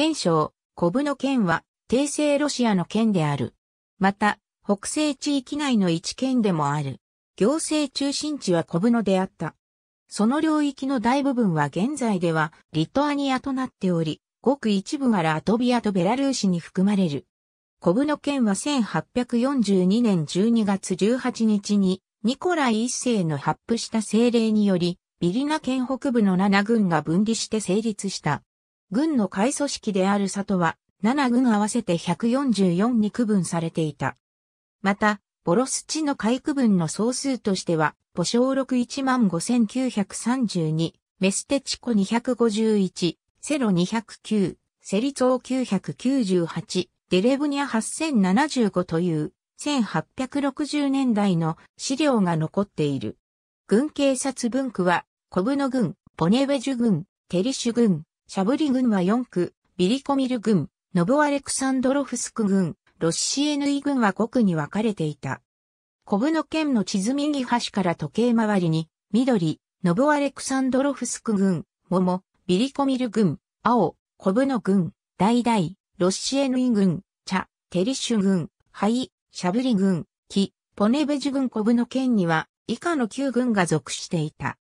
県省、コブの県は、帝政ロシアの県である。また、北西地域内の一県でもある。行政中心地はコブノであった。その領域の大部分は現在ではリトアニアとなっており、ごく一部がラトビアとベラルーシに含まれる。コブノ県は1842年12月18日にニコライ一世の発布した政令により、ビリナ県北部の7軍が分離して成立した。軍の海組織である里は、7軍合わせて144に区分されていた。また、ボロスチの海区分の総数としては、ポショー6 15932、メステチコ251、セロ209、セリツォ998、デレブニア8075という、1860年代の資料が残っている。軍警察分区は、コブノ軍、ポネベジュ軍、テリシュ軍、シャブリ軍は4区、ビリコミル軍、ノボアレクサンドロフスク軍、ロッシエヌイ軍は5区に分かれていた。コブの県の地図右端から時計回りに、緑、ノボアレクサンドロフスク軍、桃、ビリコミル軍、青、コブの軍、ダイダイ、ロッシエヌイ軍、茶、テリッシュ軍、灰、シャブリ軍、木、ポネベジ軍コブの県には、以下の9軍が属していた。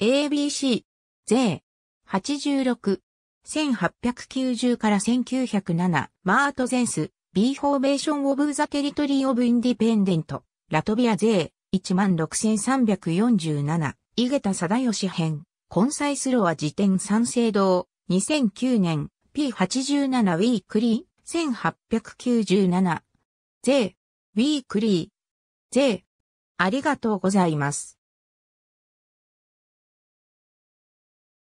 ABC、税、86。1890から1907、マートゼンス、B フォーメーションオブザテリトリーオブインディペンデント、ラトビア税、16347、井桁貞義編、コンサイスロア辞典三省堂、2009年、P87 ウィークリー、1897、税、ウィークリー、税、ありがとうございます。